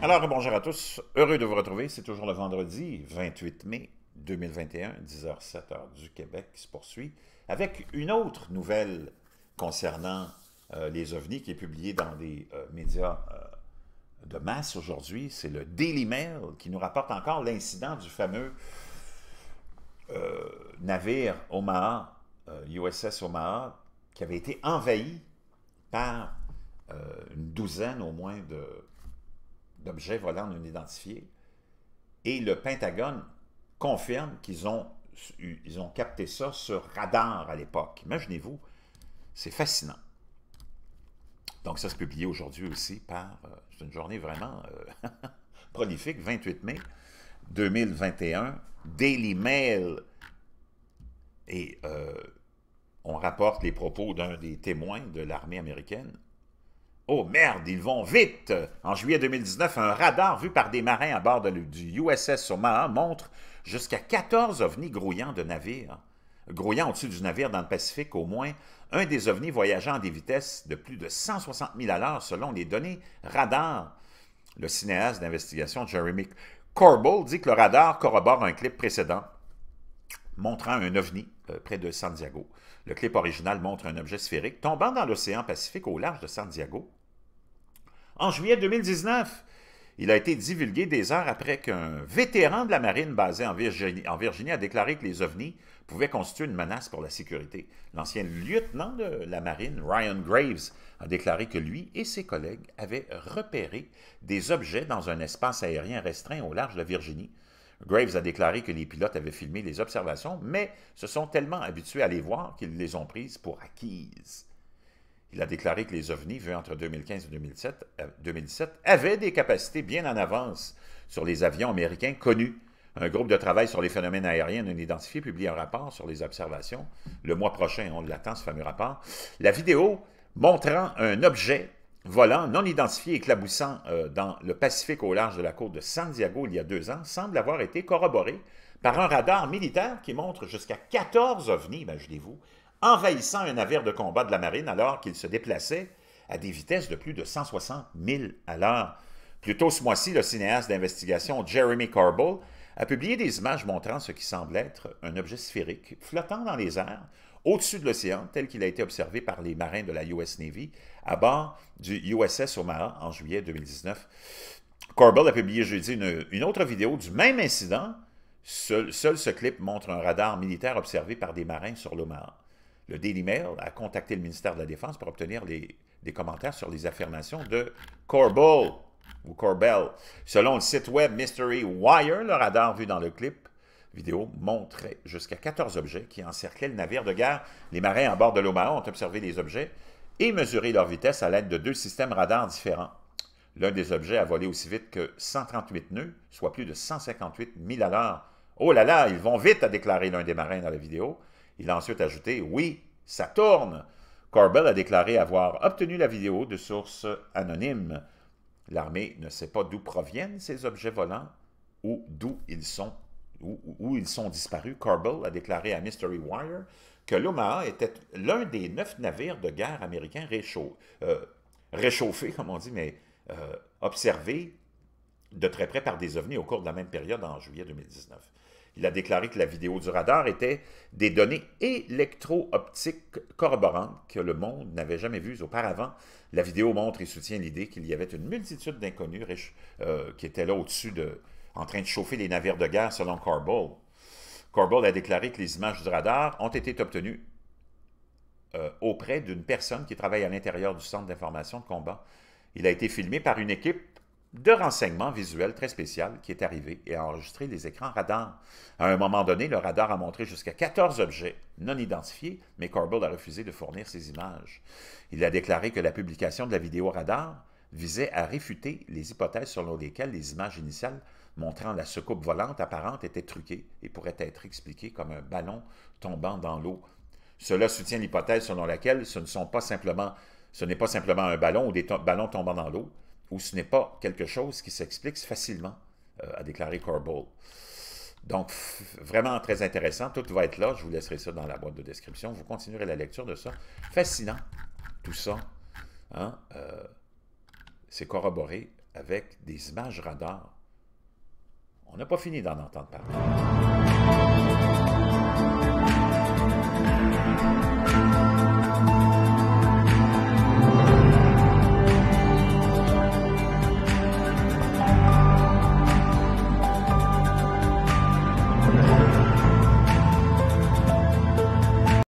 Alors, bonjour à tous. Heureux de vous retrouver. C'est toujours le vendredi 28 mai 2021, 10h, 7 du Québec qui se poursuit avec une autre nouvelle concernant euh, les ovnis qui est publiée dans des euh, médias euh, de masse aujourd'hui. C'est le Daily Mail qui nous rapporte encore l'incident du fameux navire Omaha, USS Omaha, qui avait été envahi par une douzaine au moins de d'objets volant non identifiés. Et le Pentagone confirme qu'ils ont, ils ont capté ça sur radar à l'époque. Imaginez-vous, c'est fascinant. Donc ça se publie aujourd'hui aussi par... Euh, c'est une journée vraiment euh, prolifique, 28 mai 2021, Daily Mail. Et euh, on rapporte les propos d'un des témoins de l'armée américaine Oh merde, ils vont vite! En juillet 2019, un radar vu par des marins à bord de, du USS Omaha montre jusqu'à 14 ovnis grouillants de navires. Grouillant au-dessus du navire dans le Pacifique au moins, un des ovnis voyageant à des vitesses de plus de 160 000 à l'heure selon les données radar. Le cinéaste d'investigation Jeremy Corbell dit que le radar corrobore un clip précédent montrant un ovni euh, près de San Diego. Le clip original montre un objet sphérique tombant dans l'océan Pacifique au large de San Diego. En juillet 2019, il a été divulgué des heures après qu'un vétéran de la marine basé en Virginie, a déclaré que les ovnis pouvaient constituer une menace pour la sécurité. L'ancien lieutenant de la marine, Ryan Graves, a déclaré que lui et ses collègues avaient repéré des objets dans un espace aérien restreint au large de Virginie. Graves a déclaré que les pilotes avaient filmé les observations, mais se sont tellement habitués à les voir qu'ils les ont prises pour acquises. Il a déclaré que les ovnis vus entre 2015 et 2017 euh, avaient des capacités bien en avance sur les avions américains connus. Un groupe de travail sur les phénomènes aériens non identifiés publie un rapport sur les observations le mois prochain. On l'attend, ce fameux rapport. La vidéo montrant un objet volant non identifié éclaboussant euh, dans le Pacifique au large de la côte de San Diego il y a deux ans semble avoir été corroborée par un radar militaire qui montre jusqu'à 14 ovnis, imaginez-vous, envahissant un navire de combat de la marine alors qu'il se déplaçait à des vitesses de plus de 160 000 à l'heure. Plus tôt ce mois-ci, le cinéaste d'investigation Jeremy Corbell a publié des images montrant ce qui semble être un objet sphérique flottant dans les airs au-dessus de l'océan, tel qu'il a été observé par les marins de la US Navy à bord du USS Omaha en juillet 2019. Corbell a publié jeudi une, autre vidéo du même incident. Seul, seul, ce clip montre un radar militaire observé par des marins sur l'Omaha le Daily Mail a contacté le ministère de la Défense pour obtenir des commentaires sur les affirmations de Corbel ou Corbell. Selon le site web Mystery Wire, le radar vu dans le clip vidéo montrait jusqu'à 14 objets qui encerclaient le navire de guerre. Les marins à bord de l'Omaha ont observé les objets et mesuré leur vitesse à l'aide de deux systèmes radars différents. L'un des objets a volé aussi vite que 138 nœuds, soit plus de 158 000 à l'heure. Oh là là, ils vont vite, a déclaré l'un des marins dans la vidéo. Il a ensuite ajouté Oui, ça tourne. Corbell a déclaré avoir obtenu la vidéo de sources anonymes. L'armée ne sait pas d'où proviennent ces objets volants ou d'où ils sont ou où, ils sont disparus. Corbell a déclaré à Mystery Wire que l'Omaha était l'un des neuf navires de guerre américains euh, réchauffés, comme on dit, mais euh, observés de très près par des ovnis au cours de la même période en juillet 2019. Il a déclaré que la vidéo du radar était des données électro-optiques corroborantes que le monde n'avait jamais vues auparavant. La vidéo montre et soutient l'idée qu'il y avait une multitude d'inconnus riches euh, qui étaient là au-dessus de, en train de chauffer les navires de guerre, selon Corbold Corbold a déclaré que les images du radar ont été obtenues euh, auprès d'une personne qui travaille à l'intérieur du centre d'information de combat. Il a été filmé par une équipe de renseignements visuels très spécial qui est arrivé et a enregistré les écrans radar. À un moment donné, le radar a montré jusqu'à 14 objets non identifiés, mais Corbold a refusé de fournir ces images. Il a déclaré que la publication de la vidéo radar visait à réfuter les hypothèses selon lesquelles les images initiales montrant la soucoupe volante apparente étaient truquées et pourraient être expliquées comme un ballon tombant dans l'eau. Cela soutient l'hypothèse selon laquelle ce ne sont pas simplement ce n'est pas simplement un ballon ou des ballons tombant dans l'eau, ou ce n'est pas quelque chose qui s'explique facilement, euh, a déclaré Corbeau. Donc, vraiment très intéressant. Tout va être là. Je vous laisserai ça dans la boîte de description. Vous continuerez la lecture de ça. Fascinant, tout ça. Hein, euh, c'est corroboré avec des images radar. On n'a pas fini d'en entendre parler.